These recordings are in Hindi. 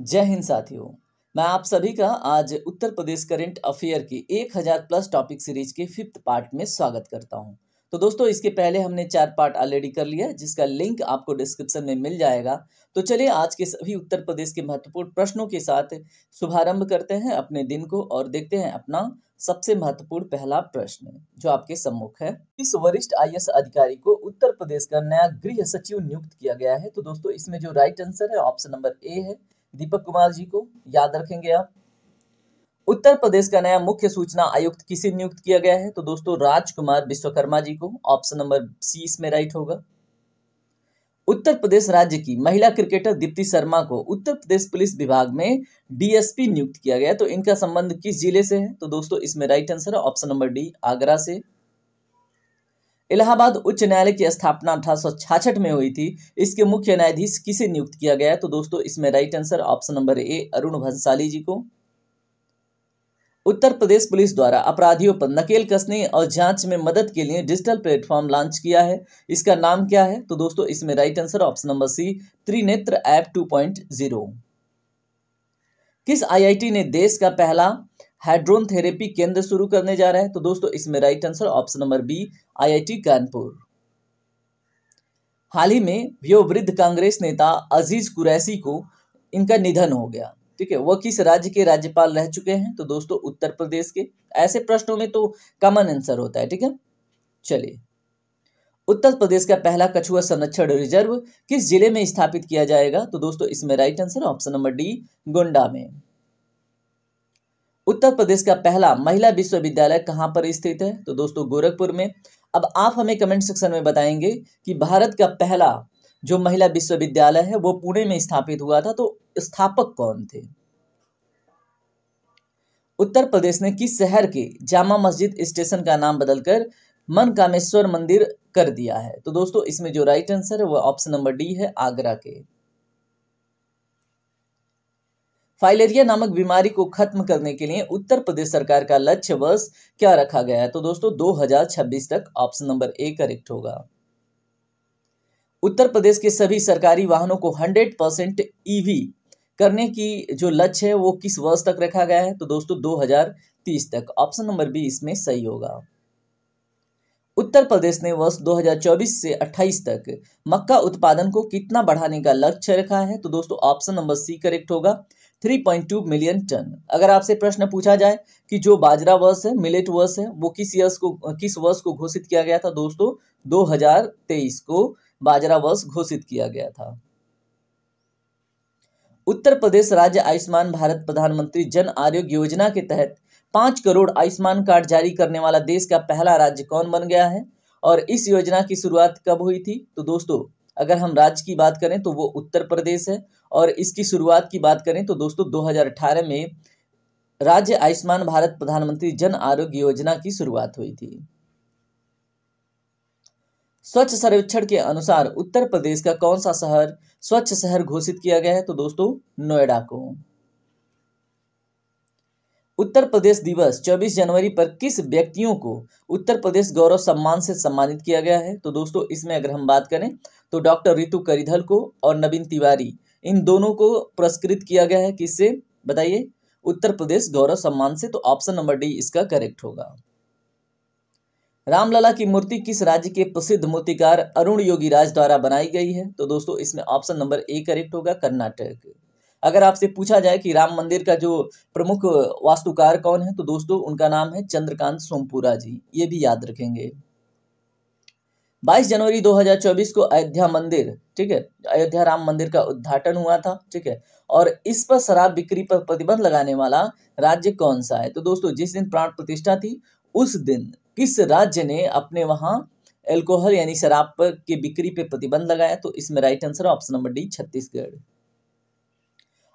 जय हिंद साथियों मैं आप सभी का आज उत्तर प्रदेश करंट अफेयर की 1000 प्लस टॉपिक सीरीज के फिफ्थ पार्ट में स्वागत करता हूं तो दोस्तों इसके पहले हमने चार पार्ट ऑलरेडी कर लिया जिसका लिंक आपको डिस्क्रिप्शन में मिल जाएगा तो चलिए आज के सभी उत्तर प्रदेश के महत्वपूर्ण प्रश्नों के साथ शुभारंभ करते हैं अपने दिन को और देखते हैं अपना सबसे महत्वपूर्ण पहला प्रश्न जो आपके सम्मुख है इस वरिष्ठ आई अधिकारी को उत्तर प्रदेश का नया गृह सचिव नियुक्त किया गया है तो दोस्तों इसमें जो राइट आंसर है ऑप्शन नंबर ए है दीपक कुमार जी को याद रखेंगे आप उत्तर प्रदेश का नया मुख्य सूचना आयुक्त किसे नियुक्त किया गया है तो दोस्तों राजकुमार विश्वकर्मा जी को ऑप्शन नंबर सी इसमें राइट होगा उत्तर प्रदेश राज्य की महिला क्रिकेटर दीप्ति शर्मा को उत्तर प्रदेश पुलिस विभाग में डीएसपी नियुक्त किया गया तो इनका संबंध किस जिले से है तो दोस्तों इसमें राइट आंसर है ऑप्शन नंबर डी आगरा से इलाहाबाद उच्च न्यायालय की स्थापना अठारह में हुई थी इसके मुख्य न्यायाधीश किसे नियुक्त किया गया तो दोस्तों इसमें right answer option number A Arun Bhansali ji को उत्तर प्रदेश पुलिस द्वारा अपराधियों पर नकेल कसने और जांच में मदद के लिए डिजिटल प्लेटफॉर्म लॉन्च किया है इसका नाम क्या है तो दोस्तों इसमें right answer option number C Trinetra app 2.0 किस आईआईटी ने देश का पहला हाइड्रोन थेरेपी केंद्र शुरू करने जा रहा है तो दोस्तों इसमें right answer option number B IIT Kanpur हाल ही में यो वृद्ध कांग्रेस नेता अजीज कुरैसी को इनका निधन हो गया ठीक है वह किस राज्य के राज्यपाल रह चुके हैं तो दोस्तों उत्तर प्रदेश के ऐसे प्रश्नों में तो कॉमन आंसर होता है ठीक है चलिए उत्तर प्रदेश का पहला कछुआ संरक्षण रिजर्व किस जिले में स्थापित किया जाएगा तो दोस्तों इसमें right answer option number D Gonda में उत्तर प्रदेश का पहला महिला विश्वविद्यालय कहाँ पर स्थित है तो दोस्तों गोरखपुर में अब आप हमें कमेंट सेक्शन में बताएंगे कि भारत का पहला जो महिला विश्वविद्यालय है वो पुणे में स्थापित हुआ था तो स्थापक कौन थे उत्तर प्रदेश ने किस शहर के जामा मस्जिद स्टेशन का नाम बदलकर मन कामेश्वर मंदिर कर दिया है तो दोस्तों इसमें जो राइट आंसर है वह ऑप्शन नंबर डी है आगरा के फाइलेरिया नामक बीमारी को खत्म करने के लिए उत्तर प्रदेश सरकार का लक्ष्य वर्ष क्या रखा गया है तो दोस्तों 2026 तक ऑप्शन नंबर ए करेक्ट होगा उत्तर प्रदेश के सभी सरकारी वाहनों को 100 परसेंट ईवी करने की जो लक्ष्य है वो किस वर्ष तक रखा गया है तो दोस्तों 2030 तक ऑप्शन नंबर बी इसमें सही होगा उत्तर प्रदेश ने वर्ष 2024 से 28 तक मक्का उत्पादन को कितना बढ़ाने का लक्ष्य रखा है तो दोस्तों ऑप्शन नंबर सी करेक्ट होगा 3.2 मिलियन टन अगर आपसे प्रश्न पूछा जाए कि जो बाजरा वर्ष है मिलेट वर्ष है वो किस ईयर्स को किस वर्ष को घोषित किया गया था दोस्तों 2023 को बाजरा वर्ष घोषित किया गया था उत्तर प्रदेश राज्य आयुष्मान भारत प्रधानमंत्री जन आरोग्य योजना के तहत पांच करोड़ आयुष्मान कार्ड जारी करने वाला देश का पहला राज्य कौन बन गया है और इस योजना की शुरुआत कब हुई थी तो दोस्तों अगर हम राज्य की बात करें तो वो उत्तर प्रदेश है और इसकी शुरुआत की बात करें तो दोस्तों 2018 में राज्य आयुष्मान भारत प्रधानमंत्री जन आरोग्य योजना की शुरुआत हुई थी स्वच्छ सर्वेक्षण के अनुसार उत्तर प्रदेश का कौन सा शहर स्वच्छ शहर घोषित किया गया है तो दोस्तों नोएडा को उत्तर प्रदेश दिवस 24 जनवरी पर किस व्यक्तियों को उत्तर प्रदेश गौरव सम्मान से सम्मानित किया गया है तो दोस्तों इसमें अगर हम बात करें तो डॉक्टर रितु करिधल को और नवीन तिवारी इन दोनों को पुरस्कृत किया गया है किससे बताइए उत्तर प्रदेश गौरव सम्मान से तो ऑप्शन नंबर डी इसका करेक्ट होगा रामलला की मूर्ति किस राज्य के प्रसिद्ध मूर्तिकार अरुण योगी द्वारा बनाई गई है तो दोस्तों इसमें ऑप्शन नंबर ए करेक्ट होगा कर्नाटक अगर आपसे पूछा जाए कि राम मंदिर का जो प्रमुख वास्तुकार कौन है तो दोस्तों उनका नाम है चंद्रकांत सोमपुरा जी ये भी याद रखेंगे 22 जनवरी 2024 को अयोध्या मंदिर ठीक है अयोध्या राम मंदिर का उद्घाटन हुआ था ठीक है और इस पर शराब बिक्री पर प्रतिबंध लगाने वाला राज्य कौन सा है तो दोस्तों जिस दिन प्राण प्रतिष्ठा थी उस दिन किस राज्य ने अपने वहां एल्कोहल यानी शराब पर की बिक्री पर प्रतिबंध लगाया तो इसमें right answer option number D Chhattisgarh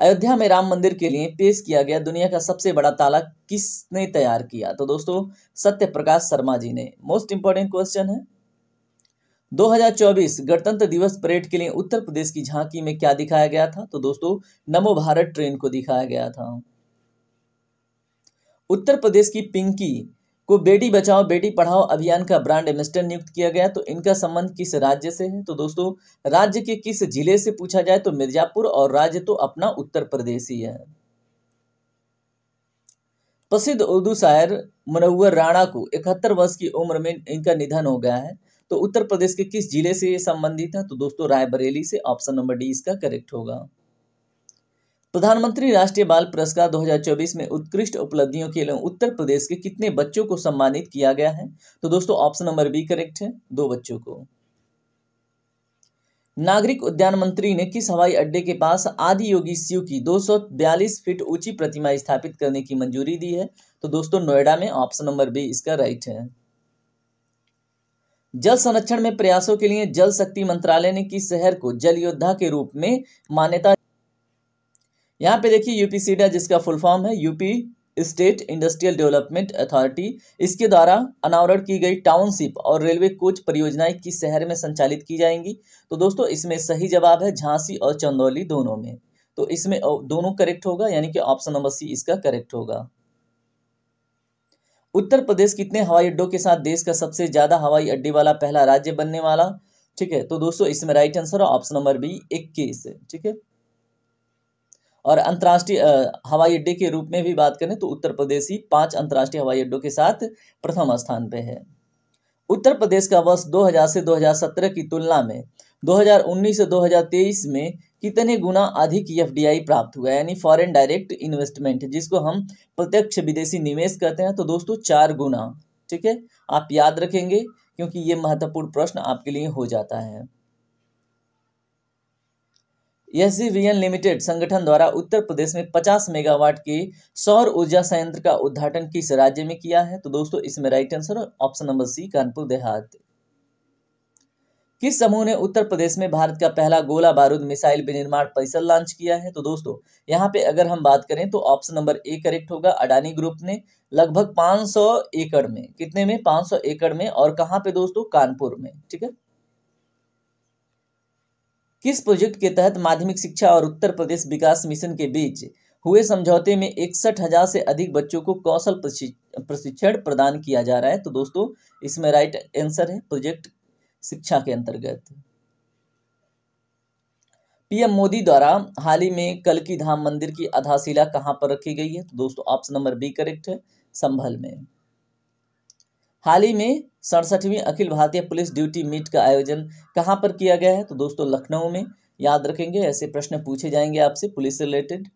Ayodhya में राम मंदिर के लिए पेश किया गया दुनिया का सबसे बड़ा ताला किसने तैयार किया तो दोस्तों सत्य प्रकाश शर्मा जी ने मोस्ट इंपॉर्टेंट क्वेश्चन है 2024 गणतंत्र दिवस परेड के लिए उत्तर प्रदेश की झांकी में क्या दिखाया गया था तो दोस्तों नमो भारत ट्रेन को दिखाया गया था उत्तर प्रदेश की पिंकी को बेटी बचाओ बेटी पढ़ाओ अभियान का ब्रांड एम्बेसडर नियुक्त किया गया तो इनका संबंध किस राज्य से है तो दोस्तों राज्य के किस जिले से पूछा जाए तो मिर्जापुर और राज्य तो अपना उत्तर प्रदेश ही है प्रसिद्ध उर्दू शायर मनोवर राणा को इकहत्तर वर्ष की उम्र में इनका निधन हो गया है तो उत्तर प्रदेश के किस जिले से ये संबंधित है तो दोस्तों रायबरेली से ऑप्शन नंबर डी इसका करेक्ट होगा प्रधानमंत्री राष्ट्रीय बाल पुरस्कार 2024 में उत्कृष्ट उपलब्धियों के लिए उत्तर प्रदेश के कितने बच्चों को सम्मानित किया गया है तो दोस्तों ऑप्शन नंबर बी करेक्ट है दो बच्चों को नागरिक उद्यान मंत्री ने किस हवाई अड्डे के पास आदि योगी शिव की दो फीट ऊंची प्रतिमा स्थापित करने की मंजूरी दी है तो दोस्तों नोएडा में ऑप्शन नंबर बी इसका राइट है जल संरक्षण में प्रयासों के लिए जल शक्ति मंत्रालय ने किस शहर को जल योद्धा के रूप में मान्यता यहाँ पे देखिए यूपीसीडा जिसका फुल फॉर्म है UP state industrial development authority इसके द्वारा अनावरण की गई टाउनशिप और रेलवे कोच परियोजनाएं किस शहर में संचालित की जाएंगी तो दोस्तों इसमें सही जवाब है झांसी और चंदौली दोनों में तो इसमें दोनों करेक्ट होगा यानी कि ऑप्शन नंबर सी इसका करेक्ट होगा उत्तर प्रदेश कितने हवाई अड्डों के साथ देश का सबसे ज्यादा हवाई अड्डे वाला पहला राज्य बनने वाला ठीक है तो दोस्तों इसमें राइट आंसर है ऑप्शन नंबर बी इक्कीस ठीक है और अंतर्राष्ट्रीय हवाई अड्डे के रूप में भी बात करें तो उत्तर प्रदेश ही पांच अंतर्राष्ट्रीय हवाई अड्डों के साथ प्रथम स्थान पर है उत्तर प्रदेश का वर्ष 2000 से 2017 की तुलना में 2019 से 2023 में कितने गुना अधिक एफ प्राप्त हुआ है यानी फॉरेन डायरेक्ट इन्वेस्टमेंट जिसको हम प्रत्यक्ष विदेशी निवेश करते हैं तो दोस्तों चार गुना ठीक है आप याद रखेंगे क्योंकि ये महत्वपूर्ण प्रश्न आपके लिए हो जाता है एस लिमिटेड संगठन द्वारा उत्तर प्रदेश में 50 मेगावाट के सौर ऊर्जा संयंत्र का उद्घाटन किस राज्य में किया है तो दोस्तों इसमें right answer option number C Kanpur Dehat किस समूह ने उत्तर प्रदेश में भारत का पहला गोला बारूद मिसाइल विनिर्माण परिसर लॉन्च किया है तो दोस्तों यहाँ पे अगर हम बात करें तो ऑप्शन नंबर ए करेक्ट होगा अडानी ग्रुप ने लगभग 500 एकड़ में कितने में 500 एकड़ में और कहाँ पे दोस्तों कानपुर में ठीक है किस प्रोजेक्ट के तहत माध्यमिक शिक्षा और उत्तर प्रदेश विकास मिशन के बीच हुए समझौते में इकसठ हजार से अधिक बच्चों को कौशल प्रशिक्षण प्रदान किया जा रहा है तो दोस्तों इसमें राइट आंसर है प्रोजेक्ट शिक्षा के अंतर्गत पीएम मोदी द्वारा हाल ही में कल की धाम मंदिर की आधारशिला कहां पर रखी गई है तो दोस्तों ऑप्शन नंबर बी करेक्ट है संभल में हाल ही में सड़सठवीं अखिल भारतीय पुलिस ड्यूटी मीट का आयोजन कहाँ पर किया गया है तो दोस्तों लखनऊ में याद रखेंगे ऐसे प्रश्न पूछे जाएंगे आपसे पुलिस रिलेटेड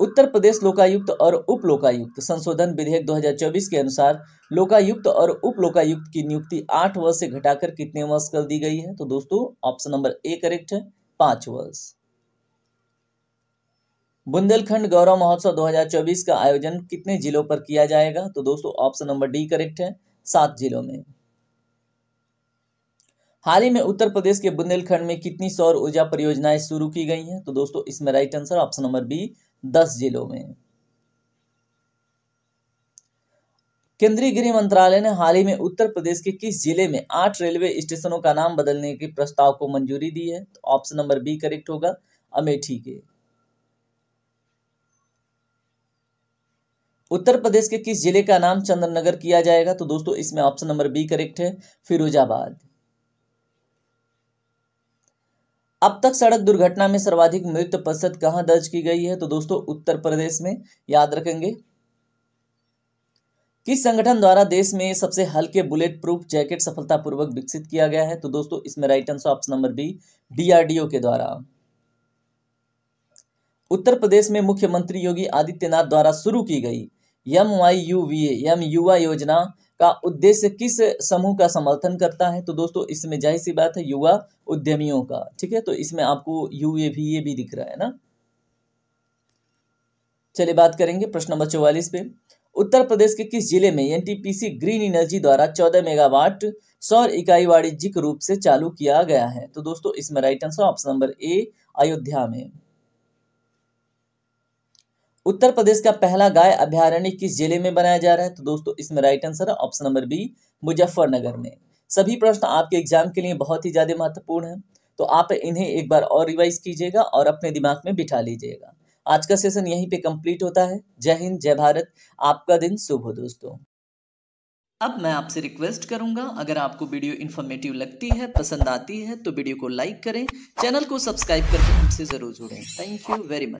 उत्तर प्रदेश लोकायुक्त और उप लोकायुक्त संशोधन विधेयक 2024 के अनुसार लोकायुक्त और उप लोकायुक्त की नियुक्ति आठ वर्ष से घटाकर कितने वर्ष कर दी गई है तो दोस्तों ऑप्शन नंबर ए करेक्ट है पांच वर्ष बुंदेलखंड गौरव महोत्सव 2024 का आयोजन कितने जिलों पर किया जाएगा तो दोस्तों ऑप्शन नंबर डी करेक्ट है सात जिलों में हाल ही में उत्तर प्रदेश के बुंदेलखंड में कितनी सौर ऊर्जा परियोजनाएं शुरू की गई हैं तो दोस्तों इसमें right answer option number B दस जिलों में केंद्रीय गृह मंत्रालय ने हाल ही में उत्तर प्रदेश के किस जिले में आठ रेलवे स्टेशनों का नाम बदलने के प्रस्ताव को मंजूरी दी है तो ऑप्शन नंबर बी करेक्ट होगा अमेठी के उत्तर प्रदेश के किस जिले का नाम चंद्रनगर किया जाएगा तो दोस्तों इसमें ऑप्शन नंबर बी करेक्ट है फिरोजाबाद अब तक सड़क दुर्घटना में सर्वाधिक मृत प्रतिशत कहां दर्ज की गई है तो दोस्तों उत्तर प्रदेश में याद रखेंगे किस संगठन द्वारा देश में सबसे हल्के बुलेट प्रूफ जैकेट सफलतापूर्वक विकसित किया गया है तो दोस्तों इसमें right answer option number B DRDO के द्वारा उत्तर प्रदेश में मुख्यमंत्री योगी आदित्यनाथ द्वारा शुरू की गई M Y U V M युवा योजना का उद्देश्य किस समूह का समर्थन करता है तो दोस्तों इसमें जाहिर सी बात है युवा उद्यमियों का ठीक है तो इसमें आपको यू ए भी ये भी दिख रहा है ना चलिए बात करेंगे प्रश्न नंबर चौवालीस पे उत्तर प्रदेश के किस जिले में एनटीपीसी ग्रीन एनर्जी द्वारा चौदह मेगावाट सौर इकाई वाणिज्यिक रूप से चालू किया गया है तो दोस्तों इसमें right answer option number A Ayodhya में उत्तर प्रदेश का पहला गाय अभ्यारण्य किस जिले में बनाया जा रहा है तो दोस्तों इसमें राइट आंसर है ऑप्शन नंबर बी मुजफ्फरनगर में सभी प्रश्न आपके एग्जाम के लिए बहुत ही ज़्यादा महत्वपूर्ण है तो आप इन्हें एक बार और रिवाइज कीजिएगा और अपने दिमाग में बिठा लीजिएगा आज का सेशन यहीं पे कंप्लीट होता है जय हिंद जय भारत आपका दिन शुभ हो दोस्तों अब मैं आपसे रिक्वेस्ट करूंगा अगर आपको वीडियो इन्फॉर्मेटिव लगती है पसंद आती है तो वीडियो को लाइक करें चैनल को सब्सक्राइब करके हमसे ज़रूर जुड़ें थैंक यू वेरी मच